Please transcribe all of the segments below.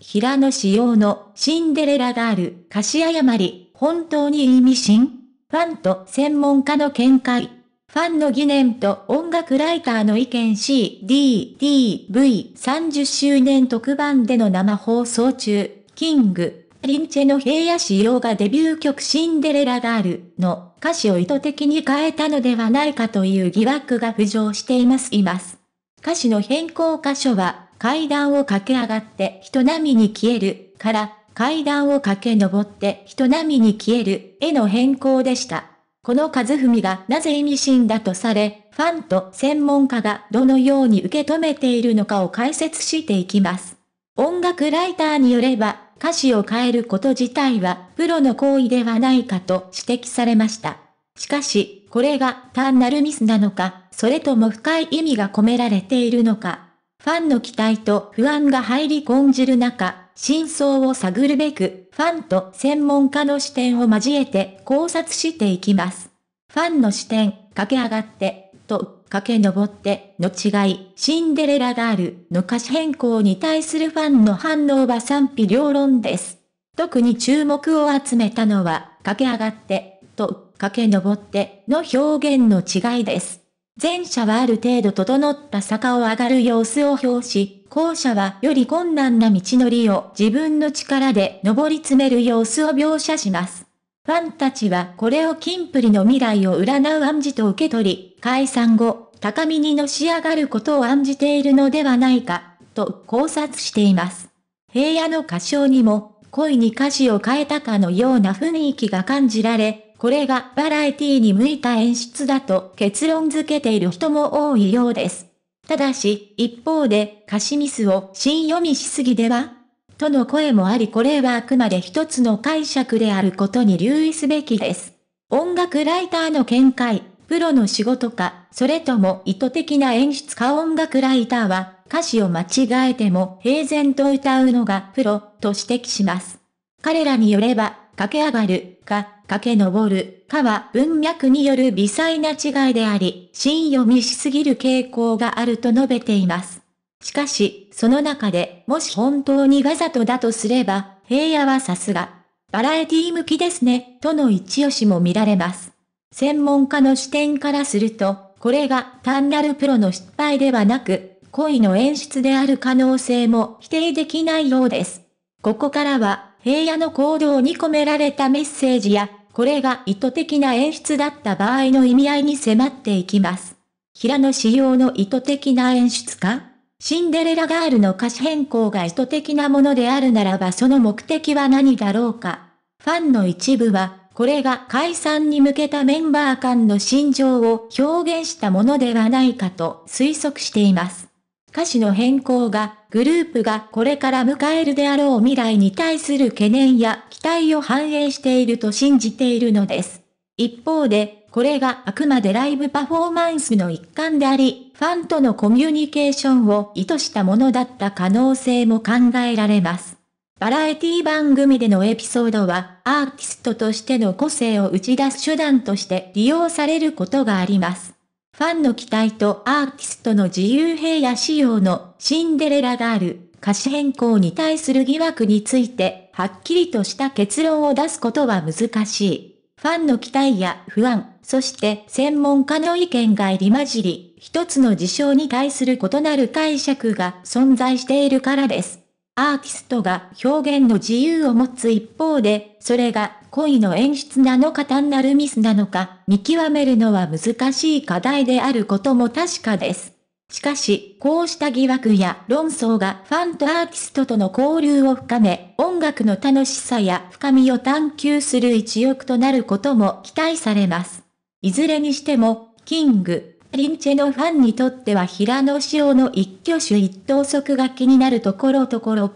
平野紫耀のシンデレラガール、歌詞誤り、本当に意味深ファンと専門家の見解。ファンの疑念と音楽ライターの意見 CDDV30 周年特番での生放送中、キング、リンチェの平野仕様がデビュー曲シンデレラガールの歌詞を意図的に変えたのではないかという疑惑が浮上していますいます。歌詞の変更箇所は階段を駆け上がって人並みに消えるから、階段を駆け上って人並みに消えるへの変更でした。この和文がなぜ意味深だとされ、ファンと専門家がどのように受け止めているのかを解説していきます。音楽ライターによれば、歌詞を変えること自体はプロの行為ではないかと指摘されました。しかし、これが単なるミスなのか、それとも深い意味が込められているのか、ファンの期待と不安が入り込んじる中、真相を探るべく、ファンと専門家の視点を交えて考察していきます。ファンの視点、駆け上がって、と、駆け上って、の違い、シンデレラガールの歌詞変更に対するファンの反応は賛否両論です。特に注目を集めたのは、駆け上がって、と、駆け上っての表現の違いです。前者はある程度整った坂を上がる様子を表し、後者はより困難な道のりを自分の力で登り詰める様子を描写します。ファンたちはこれを金プリの未来を占う暗示と受け取り、解散後、高みにのし上がることを暗示ているのではないか、と考察しています。平野の歌唱にも、恋に歌詞を変えたかのような雰囲気が感じられ、これがバラエティに向いた演出だと結論づけている人も多いようです。ただし、一方で、歌詞ミスを新読みしすぎではとの声もありこれはあくまで一つの解釈であることに留意すべきです。音楽ライターの見解、プロの仕事か、それとも意図的な演出か音楽ライターは、歌詞を間違えても平然と歌うのがプロと指摘します。彼らによれば、駆け上がる、か、駆け上る、かは文脈による微細な違いであり、真読みしすぎる傾向があると述べています。しかし、その中でもし本当にガザとだとすれば、平野はさすが、バラエティ向きですね、との一押しも見られます。専門家の視点からすると、これが単なるプロの失敗ではなく、恋の演出である可能性も否定できないようです。ここからは平野の行動に込められたメッセージや、これが意図的な演出だった場合の意味合いに迫っていきます。平野仕様の意図的な演出かシンデレラガールの歌詞変更が意図的なものであるならばその目的は何だろうかファンの一部は、これが解散に向けたメンバー間の心情を表現したものではないかと推測しています。歌詞の変更が、グループがこれから迎えるであろう未来に対する懸念や期待を反映していると信じているのです。一方で、これがあくまでライブパフォーマンスの一環であり、ファンとのコミュニケーションを意図したものだった可能性も考えられます。バラエティ番組でのエピソードは、アーティストとしての個性を打ち出す手段として利用されることがあります。ファンの期待とアーティストの自由平野仕様のシンデレラガール歌詞変更に対する疑惑について、はっきりとした結論を出すことは難しい。ファンの期待や不安、そして専門家の意見が入り混じり、一つの事象に対する異なる解釈が存在しているからです。アーティストが表現の自由を持つ一方で、それが恋の演出なのか単なるミスなのか、見極めるのは難しい課題であることも確かです。しかし、こうした疑惑や論争がファンとアーティストとの交流を深め、音楽の楽しさや深みを探求する一翼となることも期待されます。いずれにしても、キング、リンチェのファンにとっては平野紫耀の一挙手一投足が気になるところところ。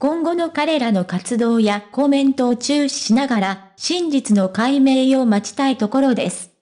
今後の彼らの活動やコメントを注視しながら、真実の解明を待ちたいところです。